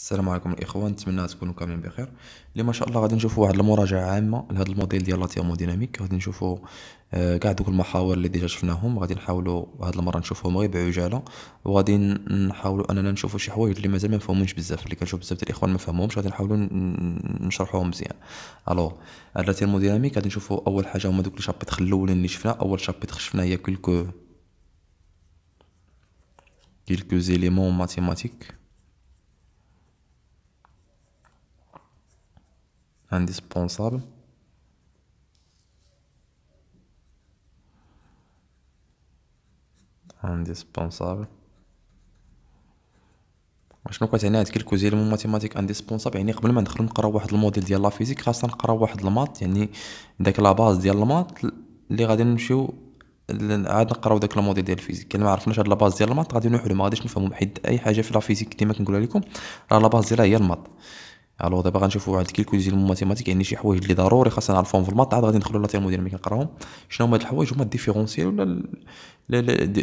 السلام عليكم الاخوان نتمنى تكونوا كاملين بخير اللي ما شاء الله غادي نشوفوا واحد المراجعه عامه لهذا الموديل ديال لا غادي نشوفوا آه، كاع دوك المحاور اللي ديجا شفناهم غادي نحاولوا هاد المره نشوفهم غير بعجاله وغادي نحاولوا اننا نشوفوا شي حوايج اللي مازال ما مفهومينش بزاف اللي كنشوف بزاف ديال الاخوان ما فهمهمش غادي نحاولوا نشرحوهم مزيان الو لا ديناميك غادي نشوفوا اول حاجه هما دوك لي شابيتر الاولين اللي شفنا اول شابيتر شفنا هي كلكو كيلكو زيليمون ماتيماتيك indispensable indispensable شنو هنا هاد كلكو مو ماتيماتيك انديسبونسابل يعني قبل ما ندخل نقرا واحد الموديل ديال لا فيزيك خاصنا نقرا واحد الماط يعني داك لا باز ديال الماط اللي غادي نمشيو عاد نقراو داك الموديل ديال الفيزيك كان ما عرفناش هاد لا باز ديال الماط غادي نوحلو ما غاديش نفهمو حيت اي حاجه في لا فيزيك ديما كنقولها لكم راه لا باز ديالها هي الماط الو دابا غنشوفوا واحد كيلكو ديال الماتيماتيك يعني شي حوايج اللي ضروري خاصنا نعرفوهم في الماط عاد غادي ندخلوا لاتيرمو ديال ديال كنقراهم شنو هما هاد الحوايج هما الديفيرونسيال ولا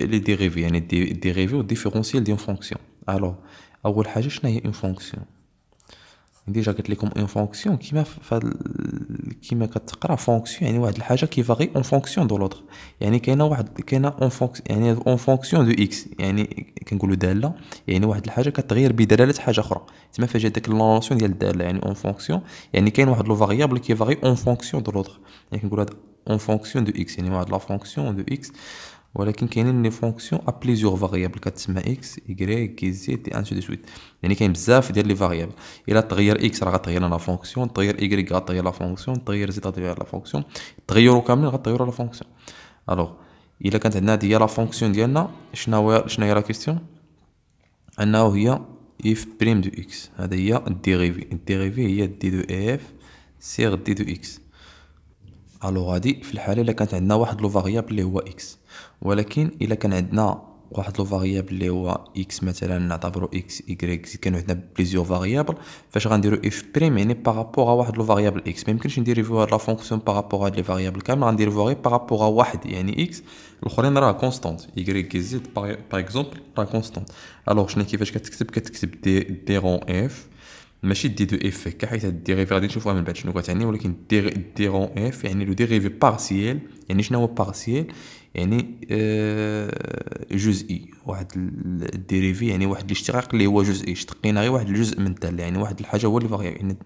لي ديريفي يعني الديريفي والديفيرونسيال ديال فونكسيون الو اول حاجه شنو هي اون فونكسيون ديجا قلت لكم اون فونكسيون كيما كيما كتقرا فونكسيون يعني واحد الحاجه كيفاغي اون فونكسيون دو لوتر يعني كاينه واحد كاينه اون فونكسيون يعني اون فونكسيون دو اكس يعني كنقولوا داله يعني واحد الحاجه كتغير بدلاله حاجه اخرى تما فاش داك لونسيون ديال الداله يعني اون فونكسيون يعني كاين واحد لو فاريابل كيفاغي اون فونكسيون دو لوتر يعني كنقولوا هذا اون فونكسيون دو اكس يعني واحد لا فونكسيون دو اكس ولكن كاينين لي فونكسيون ا بليزيور فاريابل كتسمى اكس واي كي زيد ان سو دو سويت يعني كاين بزاف ديال لي فاريابل الا تغير اكس راه غتغير لا فونكسيون تغير ايغريك غتغير لا فونكسيون تغير زيد غتغير لا فونكسيون تغيروا كاملين غتغيروا لا فونكسيون الوغ الا كانت عندنا هذه هي لا فونكسيون ديالنا شنو هو شنو هي لا كيستيون انه هي اف بريم دو اكس هذا هي الديريفي الديريفي هي دي دو اف سير دي دو اكس الوغ هادي في الحاله الا كانت عندنا واحد لو فاريابل اللي هو اكس ولكن الا كان عندنا واحد لو فاريابل اللي هو اكس مثلا نعتبرو اكس ايكغيك كان عندنا بليزيور فاريابل فاش غنديرو اف بريم يعني بارابور واحد لو فاريابل اكس ما يمكنش نديريفو هاد لا فونكسيون بارابور هاد لي فاريابل كامل غندير غير بارابور واحد يعني اكس الاخرين راه كونستانت ايكغيك زيد باغ اكزومبل راه كونستانت الوغ شنو كيفاش كتكتب كتكتب دي دي رون اف ماشي دي دو اف هكا حيت الديريفي غادي نشوفوها من بعد شنو كتعني ولكن دي دي رون اف يعني لو ديريفي بارسييل يعني شنو هو بارسييل يعني آه، جزئي واحد الديريفي يعني واحد الاشتقاق اللي هو جزئي اشتقينا غير واحد الجزء من تال يعني واحد الحاجه هو اللي باغي يعني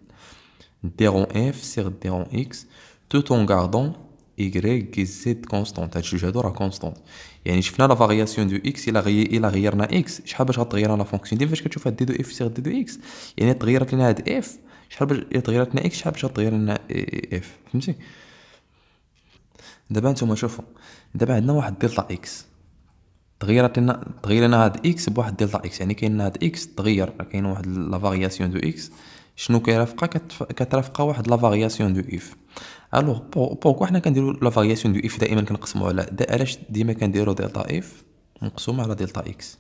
ديرون اف سيغ ديرون اكس توتون اون غاردون y كي زيد كونستانت هاد الجوج هادو راه كونستونت يعني شفنا لا فارياسيون دو اكس الا غي الا غيرنا اكس شحال باش غتغير لا فونكسيون دي فاش كتشوف هاد دي دو اف سيغ دي دو اكس يعني تغيرت لنا هاد اف شحال باش تغيرت لنا اكس شحال باش غتغير لنا اف فهمتي دابا نتوما شوفوا دابا عندنا واحد دلتا اكس تغيرت لنا تغير لنا هاد اكس بواحد دلتا اكس يعني كاين هاد اكس تغير كاين واحد لا فارياسيون دو اكس شنو كيرافقها كترافقها واحد لا فارياسيون دو اف الوغ بوكو حنا كنديرو لا فارياسيون دو اف دائما كنقسمو على دا علاش ديما كنديرو دلتا اف مقسوم على دلتا اكس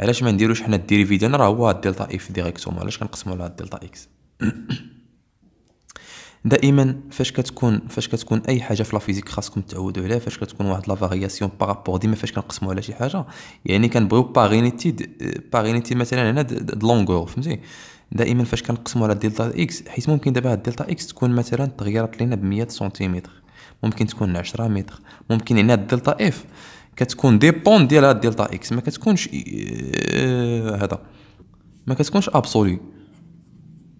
علاش ما نديروش حنا الديريفي ديالنا راه هو دلتا اف ديريكتوم علاش كنقسمو على دلتا اكس دائما فاش كتكون فاش كتكون اي حاجه في لا فيزيك خاصكم تعودوا عليها فاش كتكون واحد لا فارياسيون بارابور ديما فاش كنقسموا على شي حاجه يعني كنبغيو بارينيتي بارينيتي مثلا هنا د لونغور فهمتي دائما فاش كنقسموا على دلتا اكس حيت ممكن دابا هاد دلتا اكس تكون مثلا تغيرت لينا ب 100 سنتيمتر ممكن تكون 10 متر ممكن هنا الدلتا اف كتكون ديبون ديال هاد دلتا اكس ما كتكونش آه، هذا ما كتكونش ابسولي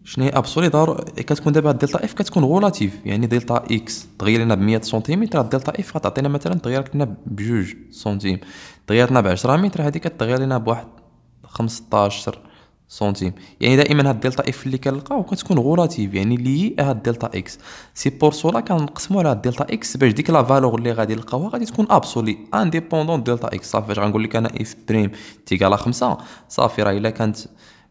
شنو هي دار كتكون دابا الدلتا اف كتكون غولاتيف يعني دلتا اكس تغير لنا ب 100 سنتيمتر الدلتا اف غتعطينا مثلا تغير لنا بجوج سنتيم تغير لنا ب 10 متر هذه كتغير لنا بواحد 15 سنتيم يعني دائما هاد الدلتا اف اللي كنلقاو كتكون غولاتيف يعني لي هاد الدلتا اكس سي بور سولا كنقسمو على هاد الدلتا اكس باش ديك لا فالور اللي غادي نلقاوها غادي تكون ابسولي انديبوندون دلتا اكس صافي فاش غنقول لك انا اف بريم تيكالا 5 صافي راه الا كانت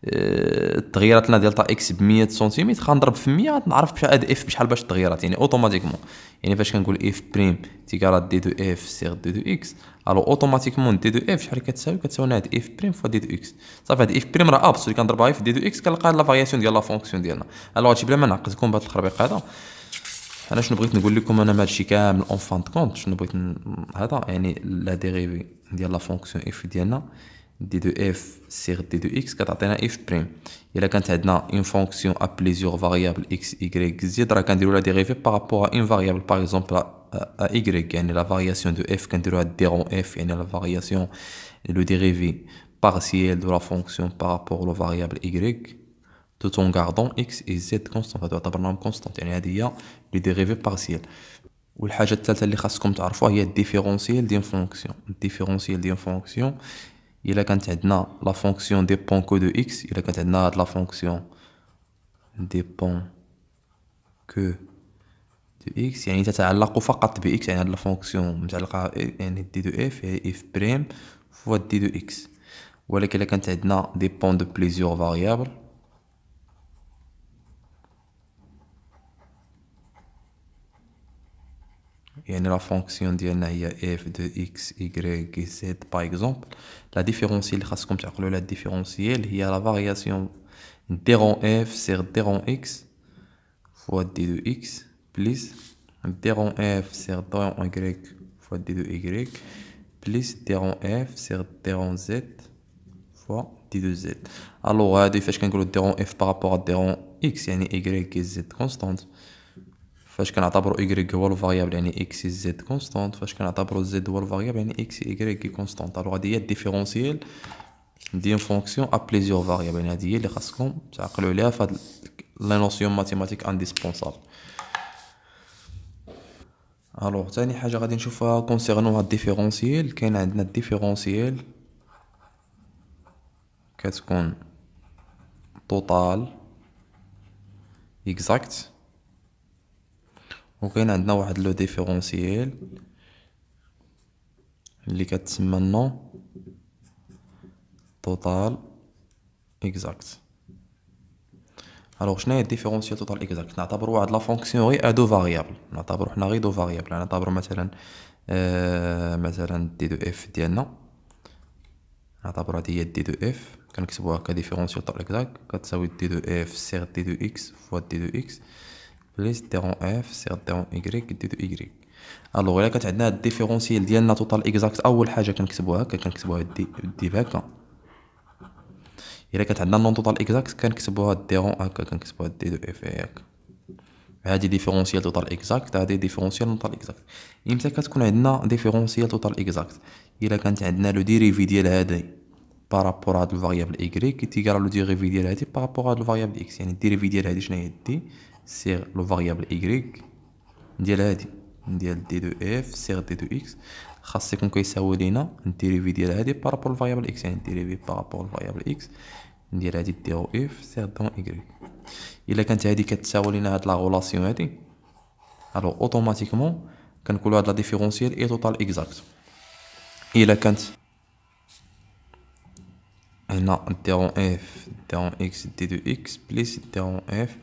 آه، التغييرات لنا ديال اكس ب 100 سنتيمتر غنضرب في 100 نعرف بشحال هاد اف بشحال باش تغيرات يعني اوتوماتيكمون يعني فاش كنقول اف بريم تيكال دي دو اف سيغ دي دو اكس الو اوتوماتيكمون دي دو اف شحال كتساوي كتساوي هاد اف بريم فوا دي دو اكس صافي هاد اف بريم راه ابس اللي كنضربها في دي دو اكس كنلقى لا فارياسيون ديال لا فونكسيون ديالنا الو هادشي بلا ما نعقدكم بهاد الخربيق هذا انا شنو بغيت نقول لكم انا هادشي كامل اون فان كونت شنو بغيت هذا يعني لا ديريفي ديال لا فونكسيون اف ديالنا d2f sur d2x, ça donne f' quand on a une fonction à plusieurs variables x, y, z on peut la dérivée par rapport à une variable par exemple à y c'est la variation de f on peut dire f c'est la variation la dérivée partielle de la fonction par rapport aux variables y tout en gardant x et z constantes c'est un programme constant c'est-à-dire qu'il y a la dérivée partielle et la troisième chose que vous devez savoir c'est le différentiel d'une fonction il a quand la fonction dépend que de x il a quand de la fonction dépend que de x il y a une la de x la fonction d de f et f prime fois d de x voilà qu'il a fonction dépend de plusieurs variables Et la fonction de f de x, y, z, par exemple, la différentielle, la différentielle, il y a la variation d f sur d x fois d de x plus d f sur d y fois d de y plus d f sur d z fois d de z. Alors, il y a des fiches d f par rapport à d x, il y est z constante. فاش كنعتبروا y هو الفاريابل يعني x z كونستانت فاش كنعتبروا z هو الفاريابل يعني x y كونستانت الوغ هادي هي الديفيرونسيال ديال فونكسيون ا بليزيور فاريابل يعني هادي هي اللي خاصكم تعقلوا عليها في هاد لا نوسيون ماتيماتيك انديسبونسابل الوغ ثاني حاجه غادي نشوفها كونسيرنون هاد الديفيرونسيال كاين عندنا الديفيرونسيال كتكون توتال اكزاكت وكاين عندنا واحد لو ديفيرونسييل اللي كتسمى نو توتال اكزاكت الوغ شنو هي ديفيرونسييل توتال اكزاكت نعتبر واحد لا فونكسيون غير ادو فاريابل نعتبر حنا غير دو فاريابل يعني نعتبر مثلا آه مثلا دي دو اف ديالنا نعتبر هادي هي دي دو اف كنكتبوها كديفيرونسيال توتال اكزاكت كتساوي دي دو اف سير دي دو اكس فوا دي دو اكس بليس ديرون اف سير ديرون اون ايكغيك دي دو ايكغيك الوغ الا كانت عندنا الديفيرونسييل ديالنا توتال اكزاكت اول حاجه كنكتبوها هكا كنكتبوها دي دي هكا الا كانت عندنا النون توتال اكزاكت كنكتبوها ديرون هكا كنكتبوها دي دو اف هكا هادي ديفيرونسيال توتال اكزاكت هادي ديفيرونسيال توتال اكزاكت امتى كتكون عندنا ديفيرونسييل توتال اكزاكت الا كانت عندنا لو ديريفي ديال هادي بارابور هاد الفاريابل ايكغيك كيتيكال لو ديريفي ديال هادي بارابور هاد الفاريابل اكس يعني الديريفي ديال هادي شناهي دي سير لو فاريابل إيكغيك ديال هادي ديال دي دو اف سير دي دو اكس خاص يكون كيساوي لينا الديريفي ديال هادي بارابول فاريابل اكس يعني الديريفي بارابول فاريابل اكس ندير هادي دي او اف سير دون ايكغيك الا كانت هادي كتساوي لينا هاد لا غولاسيون هادي الو اوتوماتيكمون كنقولوا هاد لا ديفيرونسيال اي توتال اكزاكت الا كانت هنا دي او اف دي او اكس دي دو اكس بليس دي او اف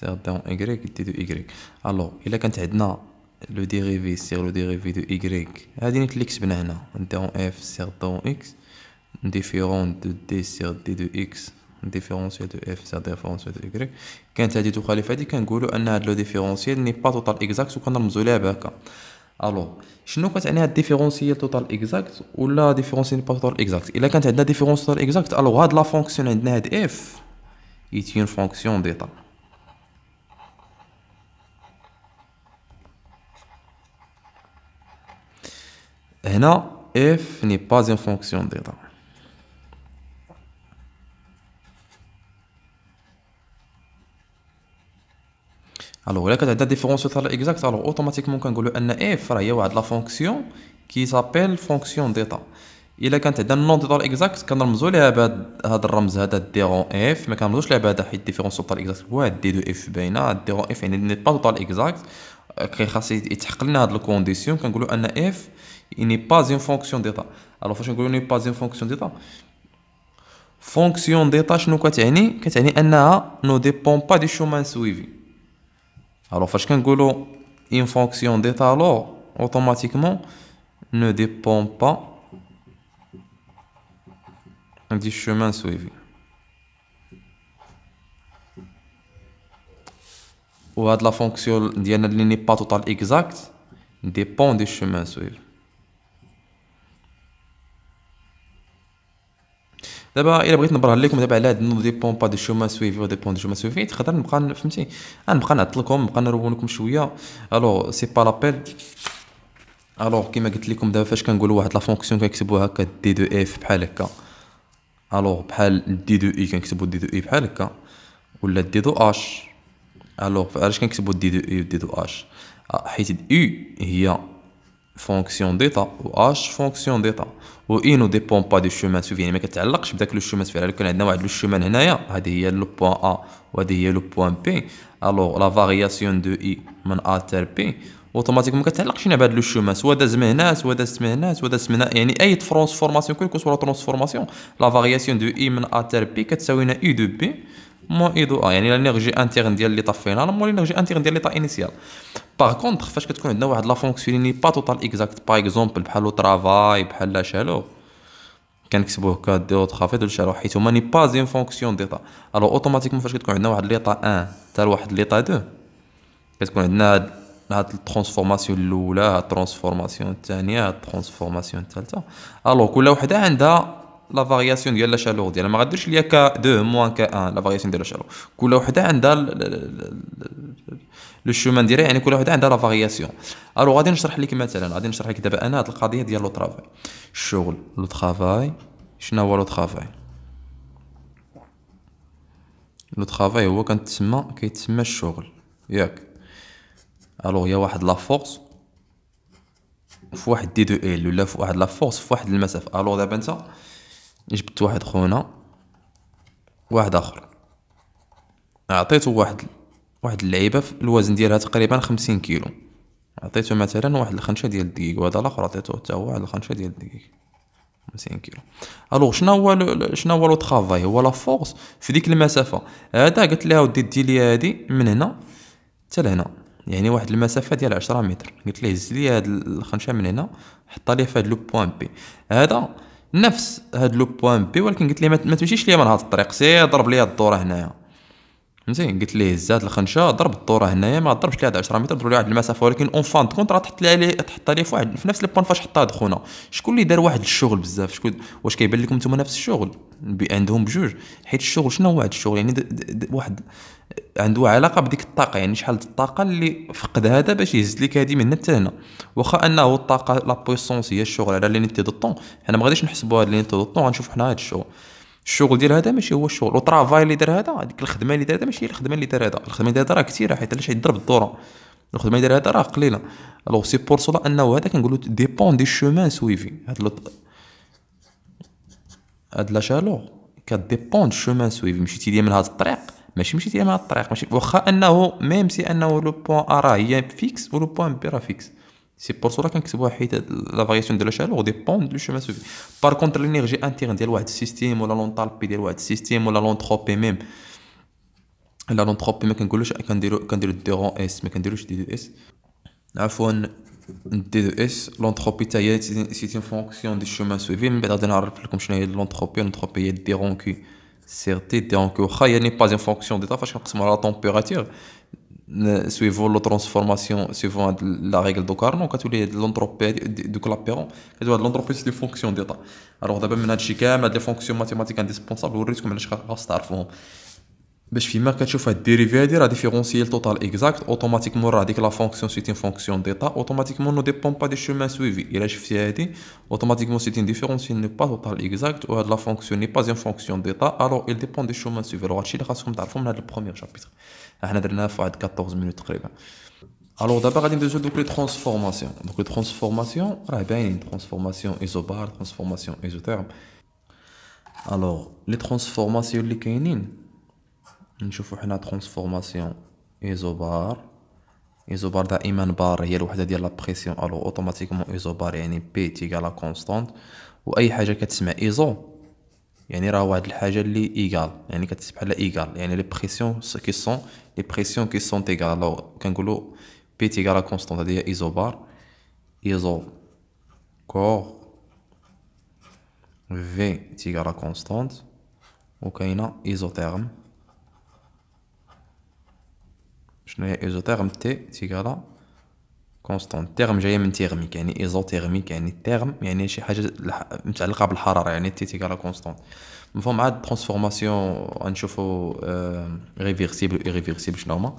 سير دون إيكغيك دي دو إيكغيك ألوغ إلا كانت عندنا لو ديغيفي سير لو ديغيفي دو إيكغيك هادي نيت اللي كتبنا هنا داون إف سير دون إكس ديفيرون دو دي سير دي دو إكس ديفيرونسيال دو اف سير ديفيرونسيال دو ايكغيك كانت هادي تخالف هادي كنقولو ان هاد لو ديفيرونسيال ني با توتال اكزاكت وكنرمزو ليها بهاكا الو شنو كتعني هاد ديفيرونسيال توتال اكزاكت ولا ديفيرونسيال با توتال اكزاكت الا كانت عندنا ديفيرونس توتال اكزاكت الو هاد لا فونكسيون عندنا هاد اف ايتي اون فونكسيون ديتا هنا اف ني باز ان فونكسيون ديتا الو الا كانت عندها ديفيرونس تاع الاكزاكت الو اوتوماتيكمون كنقولوا ان اف راه هي واحد لا فونكسيون كي سابيل فونكسيون ديتا الا كانت عندنا النون ديتا الاكزاكت كنرمزوا ليها بهذا هذا الرمز هذا ديغون اف ما كنرمزوش ليها بهذا حيت ديفيرونس تاع الاكزاكت هو دي دو اف باينه ديرون اف يعني ني با توتال اكزاكت كي خاص يتحقق لنا هاد الكونديسيون كنقولوا ان اف Il n'est pas une fonction d'état. Alors, fonction il n'est pas une fonction d'état. Fonction d'état, شنو كتعني؟ كتعني Il ne dépend pas du chemin suivi. Alors, on dit une fonction d'état, alors automatiquement ne dépend pas du chemin suivi. Ou la fonction Il n'est pas totale exacte dépend du chemin suivi. دابا الا بغيت نبرهن لكم دابا على هاد نو ديبون با دي شوما سويفي دي بون دي شوما سويفي تقدر نبقى فهمتي آه، نبقى نعطل لكم نبقى نروون لكم شويه الو سي با لابيل الو كيما قلت لكم دابا فاش كنقولوا واحد لا فونكسيون كنكتبوها هكا دي دو اف بحال هكا الو بحال دي دو اي كنكتبوا دي دو اي بحال هكا ولا دي دو اش الو علاش كنكتبوا دي دو اي دي دو اش آه، حيت دي هي فونكسيون ديتا و اش فونكسيون ديتا و اي نو ديبون با دو شومان سوفي يعني ما كتعلقش بداك لو شومان لو كان عندنا واحد لو شومان هنايا هذه هي لو بوان ا وهذه هي لو بوان بي الوغ لا فارياسيون دو اي من ا تر بي ما كتعلقش هنا بهاد لو شومان سوا داز من هنا سوا داز من هنا سوا داز من هنا يعني اي ترونسفورماسيون كل كسوره ترونسفورماسيون لا فارياسيون دو اي من ا تر بي كتساوينا اي دو بي مو اي دو ا يعني لانيرجي انتيرن ديال اللي طفينا مو لانيرجي انتيرن ديال اللي طا انيسيال باغ كونطخ فاش كتكون عندنا واحد لا فونكسيون ني با توتال اكزاكت با اكزومبل بحال لو ترافاي بحال لا شالو كنكتبوه كديرو خافض دو شالو حيت هما ني با زين فونكسيون ديتا الو اوتوماتيكمون فاش كتكون عندنا واحد ليطا 1 حتى واحد ليطا 2 كتكون عندنا هاد هاد الترانسفورماسيون الاولى هاد الترانسفورماسيون الثانيه هاد الترانسفورماسيون الثالثه الو كل وحده عندها لا فارياسيون ديال لا شالور ديالها ما غاديرش ليا ك 2 موان ك 1 لا فارياسيون ديال لا شالور كل وحده عندها لو شومان ديالها يعني كل واحد عندها لا فارياسيون الو غادي نشرح لك مثلا غادي نشرح لك دابا انا هاد القضيه ديال لو طرافاي الشغل لو طرافاي شنو هو لو طرافاي لو طرافاي هو تسمى كيتسمى الشغل ياك الو هي واحد لا فورس في واحد دي دو ال ولا في واحد لا فورس في واحد المسافه الو دابا انت جبت واحد خونا واحد اخر اعطيته واحد واحد اللعيبه الوزن ديالها تقريبا خمسين كيلو عطيته مثلا واحد الخنشه ديال الدقيق وهذا الاخر عطيته حتى هو واحد الخنشه ديال الدقيق 50 كيلو الوغ شنو هو شنو هو لو طرافاي هو لا فورس في ديك المسافه هذا قلت لها ودي دي لي هادي من هنا حتى لهنا يعني واحد المسافه ديال 10 متر قلت ليه هز لي هاد الخنشه من هنا حطها لي في هاد لو بوان بي هذا نفس هاد لو بوان بي ولكن قلت ليه ما تمشيش ليا من هاد الطريق سير ضرب ليا الدوره هنايا زين قلت ليه زاد الخنشه ضرب الطوره هنايا ما ضربش ليها 10 متر ضرب ليها واحد المسافه ولكن اون فان كونت راه تحط ليها تحط ليها في واحد في نفس البوان فاش حطها دخونا شكون اللي دار واحد الشغل بزاف شكون واش كيبان لكم نتوما نفس الشغل عندهم بجوج حيت الشغل شنو هو واحد الشغل يعني د د واحد عنده علاقه بديك الطاقه يعني شحال الطاقه اللي فقد هذا باش يهز لك هذه من هنا حتى هنا واخا انه الطاقه لا بويسونس هي الشغل على لينيتي دو طون حنا ما غاديش نحسبوا هاد لينيتي دو طون غنشوف حنا هاد الشغل الشغل ديال هذا ماشي هو الشغل وترافاي اللي دار هذا هذيك الخدمه اللي دار هذا ماشي هي الخدمه اللي دار هذا الخدمه اللي دار راه كثيره حيت علاش يضرب الدوره الخدمه اللي دار هذا راه قليله الوغ سي بور سولا انه هذا كنقولو ديبون دي شومان سويفي هاد لط... هاد لا شالور كديبون شومان سويفي مشيتي ليا من هاد الطريق ماشي مشيتي ليا من هاد الطريق ماشي واخا انه ميم سي انه لو بوان ا راه هي فيكس ولو بوان بي راه فيكس C'est pour cela qu'on la variation de la chaleur dépend du chemin suivi. Par contre, l'énergie interne de le système ou la l'enthalpie de le système ou la l'entropie même. La l'entropie, mais qu'on dit durant S, mais qu'on dit D2S. Afon D2S, l'entropie, c'est une fonction du chemin suivi. Mais on va comme je l'entropie, l'entropie est durant Q. Certes, durant Q, n'est pas une fonction d'état, parce qu'on la température suivant la transformation, suivant la règle d'Occarno, quand il y a de l'entropie de l'entropédie, c'est une fonction d'État. Alors, d'abord, il y a des fonctions mathématiques indispensables, où risque que je ne vais pas faire ça. Mais je suis même à la dérivée, cest dire la différence totale exacte, automatiquement, on à dire que la fonction est une fonction d'État, automatiquement, elle ne dépend pas des chemins suivis. Et la justification automatiquement, c'est une différence n'est pas totale exacte, ou la fonction n'est pas une fonction d'État, alors elle dépend des chemins suivis. Alors, je suis à la dérivée, le premier chapitre. احنا درناها في واحد 14 مينوت تقريبا الوغ دابا غادي ندوزو دوك لي ترانسفورماسيون دوك لي ترانسفورماسيون راه باينين ترانسفورماسيون ايزوبار ترانسفورماسيون ايزوتيرم الوغ لي ترانسفورماسيون اللي كاينين نشوفو حنا ترانسفورماسيون ايزوبار ايزوبار دائما بار هي الوحده ديال لا بريسيون الوغ اوتوماتيكمون ايزوبار يعني بي تيكالا كونستانت واي حاجه كتسمع ايزو يعني راه واحد الحاجه اللي ايغال يعني كتحس بحال ايغال يعني لي بريسيون كي سون لي بريسيون كي سون ايغال لو كنقولوا بي تيغال كونستانت هذه هي ايزوبار ايزو كور في تيغال كونستانت وكاينه ايزوتيرم شنو هي ايزوتيرم تي تيغال كونستون تيرم جايه من تيرميك يعني ايزوتيرميك يعني تيرم يعني شي حاجه متعلقه بالحراره يعني تيتيكالا كونستون مفهوم عاد ترانسفورماسيون غنشوفو ريفيرسيبل و ريفيرسيبل شنو هما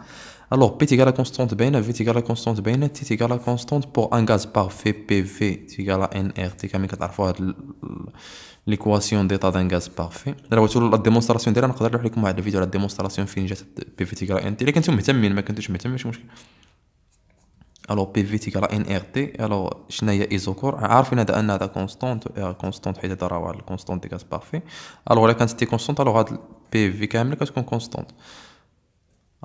الوغ بي تيكالا كونستونت باينه في تيكالا كونستونت باينه تي تيكالا كونستونت بور ان غاز بار في بي في تيكالا ان ار تي كامل كتعرفوا هاد ليكواسيون ديتا دان غاز في الا بغيتو لا ديمونستراسيون ديالها نقدر نروح لكم واحد الفيديو على ديمونستراسيون فين جات بي في تيكالا ان تي الا كنتم مهتمين ما كنتوش مهتمين ماشي مشكل الو بي في تيقرا ان ار تي الو شنو هي ايزوكور عارفين هذا ان هذا كونستونت كونستونت حيت هذا راه واحد الكونستونت ديال بارفي الو الا كانت تي كونستونت الو هاد بي في كامله كتكون كونستونت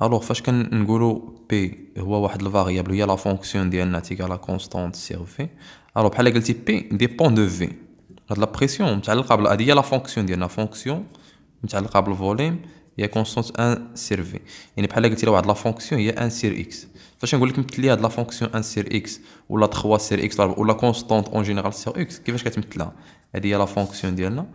الو فاش كنقولو بي هو واحد الفاريابل هي لا فونكسيون ديالنا تيقرا كونستونت سير في الو بحال قلتي بي ديبون دو في هاد لا بريسيون متعلقه بال هادي هي لا فونكسيون ديالنا فونكسيون متعلقه بالفوليم هي كونستانت سير في يعني بحال قلتي لواحد لا فونكسيون هي ان سير اكس فاش نقول لك مثل لي هاد لا فونكسيون ان سير اكس ولا 3 سير اكس ولا كونستانت اون جينيرال سير اكس كيفاش كتمثلها هادي هي لا فونكسيون ديالنا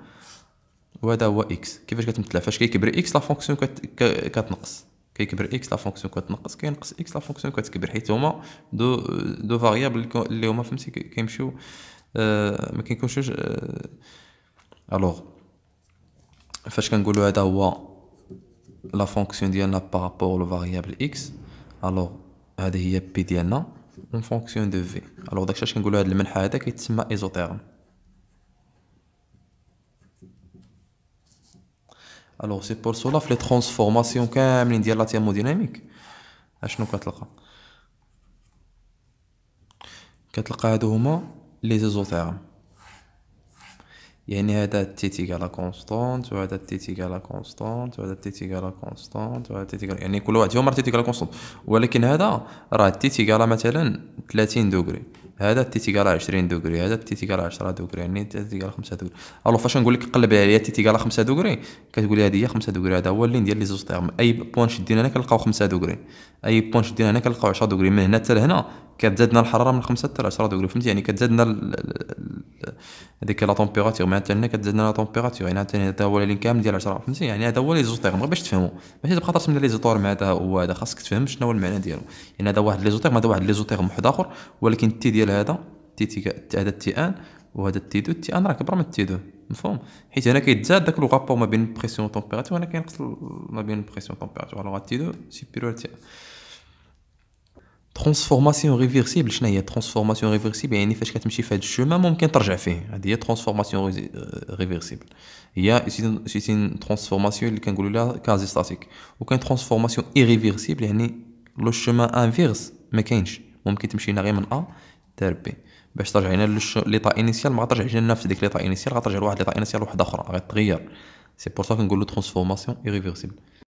وهذا هو اكس كيفاش كتمثلها فاش كيكبر اكس لا فونكسيون كتنقص كيكبر اكس لا فونكسيون كتنقص كينقص اكس لا فونكسيون كتكبر حيت هما دو دو فاريابل اللي هما فهمتي كيمشيو ما كيكونوش الوغ فاش كنقولوا هذا هو لا فونكسيون ديالنا بارابور لو فاريابل اكس الوغ هذه هي بي ديالنا اون فونكسيون دو في الوغ داكشي اش كنقولوا هذا المنحى هذا كيتسمى ايزوتيرم الوغ سي بور سولا في لي ترانسفورماسيون كاملين ديال لا تيرموديناميك اشنو كتلقى كتلقى هادو هما لي زيزوثيرم يعني هذا تي تيكالا كونستانت وهذا تي تيكالا كونستانت وهذا تي تيكالا كونستانت وهذا تي تيكالا يعني كل واحد فيهم راه تي تيكالا كونستانت ولكن هذا راه تي تيكالا مثلا 30 دوغري هذا تيتي قال 20 دوغري هذا تيتي قال 10 دوغري يعني تيتي قال 5 دوغري الو فاش نقول لك قلب عليا تيتي قال 5 دوغري كتقول لي هذه هي 5 دوغري هذا هو اللين ديال لي زوج تيرم اي بوان شدينا هنا كنلقاو 5 دوغري اي بوان شدينا هنا كنلقاو 10 دوغري من هنا حتى لهنا كتزادنا الحراره من 5 حتى 10 دوغري فهمتي يعني كتزادنا هذيك لا تومبيراتور معناتها هنا كتزادنا لا تومبيراتور يعني هذا هو اللين كامل ديال 10 فهمتي يعني هذا هو لي زوج تيرم باش تفهموا ماشي تبقى ترسم لي مع هذا هو هذا خاصك تفهم شنو هو المعنى ديالو يعني هذا واحد لي زوتورم هذا واحد لي زوتورم واحد اخر ولكن تي ديال ديال هذا تي تي هذا التي ان وهذا التي دو تي ان راه كبر من تي دو مفهوم حيت هنا كيتزاد داك لو رابور ما بين بريسيون وتمبيراتور هنا كينقص ما بين بريسيون وتمبيراتور الوغ تي دو سوبيريور تي ترانسفورماسيون ريفيرسيبل شنو هي ترانسفورماسيون ريفيرسيبل يعني فاش كتمشي في هذا الشوما ممكن ترجع فيه هذه هي ترانسفورماسيون آه، ريفيرسيبل هي سيتين ترانسفورماسيون اللي كنقولوا لها كازي ستاتيك وكاين ترانسفورماسيون ايريفيرسيبل يعني لو شوما انفيرس ما كاينش ممكن تمشي هنا غير من ا تربي باش ترجعينا لي ليطا انيسيال ما غترجعيش لنا في ديك ليطا انيسيال غترجع لواحد ليطا انيسيال واحد اخرى غتغير سي بور سا كنقولو ترانسفورماسيون ايريفيرسيبل